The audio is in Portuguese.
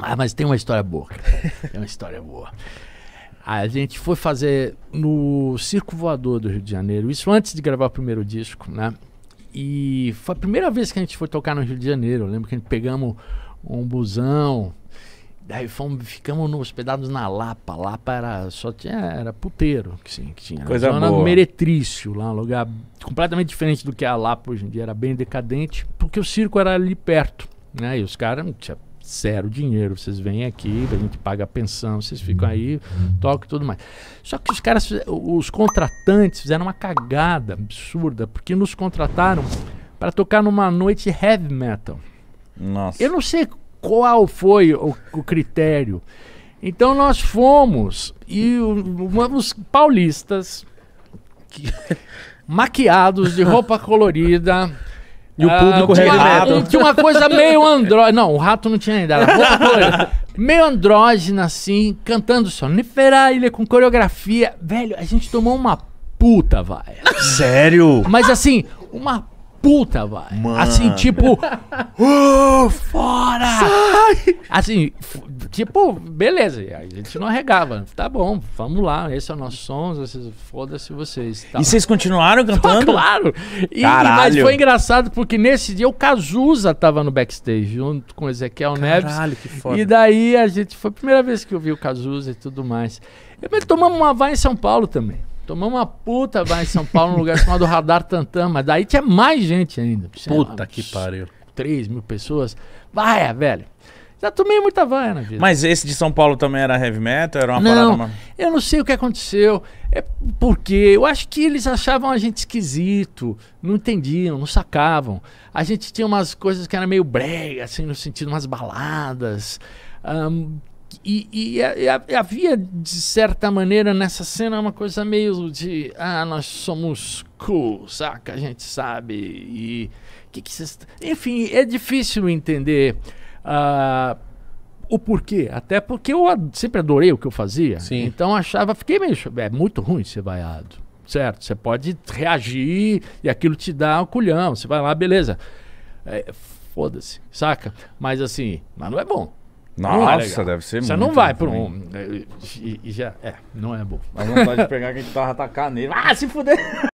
Ah, mas tem uma história boa. Tem uma história boa. A gente foi fazer no Circo Voador do Rio de Janeiro, isso antes de gravar o primeiro disco, né? E foi a primeira vez que a gente foi tocar no Rio de Janeiro. Eu lembro que a gente pegamos um busão, daí fomos, ficamos hospedados na Lapa. Lapa era, só tinha, era puteiro que, sim, que tinha. Né? Coisa zona boa. Meretrício, lá, um lugar completamente diferente do que é a Lapa hoje em dia. Era bem decadente, porque o circo era ali perto, né? E os caras não tinham zero dinheiro. Vocês vêm aqui, a gente paga a pensão, vocês ficam aí, toca e tudo mais. Só que os caras, os contratantes fizeram uma cagada absurda, porque nos contrataram para tocar numa noite heavy metal. Nossa. Eu não sei qual foi o, o critério. Então nós fomos e os paulistas que, maquiados de roupa colorida e o ah, público tinha, relementa. tinha uma coisa meio andrógena. Não, o rato não tinha ainda. Era coisa. meio andrógena, assim, cantando Sonifera Ilha com coreografia. Velho, a gente tomou uma puta, vai. Sério? Mas assim, uma puta, vai. Assim, Mano. Assim, tipo. Uh, fora! Sai! Assim, tipo, beleza. a gente não arregava. Tá bom, vamos lá. Esse é o nosso som, foda-se vocês. Tá. E vocês continuaram cantando? claro! E, Caralho. Mas foi engraçado porque nesse dia o Cazuza tava no backstage junto com o Ezequiel Caralho, Neves. Caralho, que foda. E daí a gente. Foi a primeira vez que eu vi o Cazuza e tudo mais. Mas tomamos uma vai em São Paulo também. Tomamos uma puta vai em São Paulo, num lugar chamado Radar Tantan, mas daí tinha mais gente ainda. Puta lá, que pariu. 3 mil pessoas. Vai, velho. Já tomei muita vaia na vida. Mas esse de São Paulo também era heavy metal? Era uma não, parada... Uma... eu não sei o que aconteceu. É porque eu acho que eles achavam a gente esquisito. Não entendiam, não sacavam. A gente tinha umas coisas que era meio brega, assim, no sentido, umas baladas. Um, e, e, e, havia, de certa maneira, nessa cena uma coisa meio de ah, nós somos cool, saca? A gente sabe. E que que cês... Enfim, é difícil entender. Ah, o porquê? Até porque eu sempre adorei o que eu fazia. Sim. Então achava, fiquei meio. É muito ruim ser vaiado. Certo? Você pode reagir e aquilo te dá um culhão. Você vai lá, beleza. É, Foda-se, saca? Mas assim, mas não é bom. É Nossa, é deve ser você muito. Você não vai para um. É, e, e, já, é, não é bom. Dá vontade de pegar quem tava tacar nele. Ah, se fuder!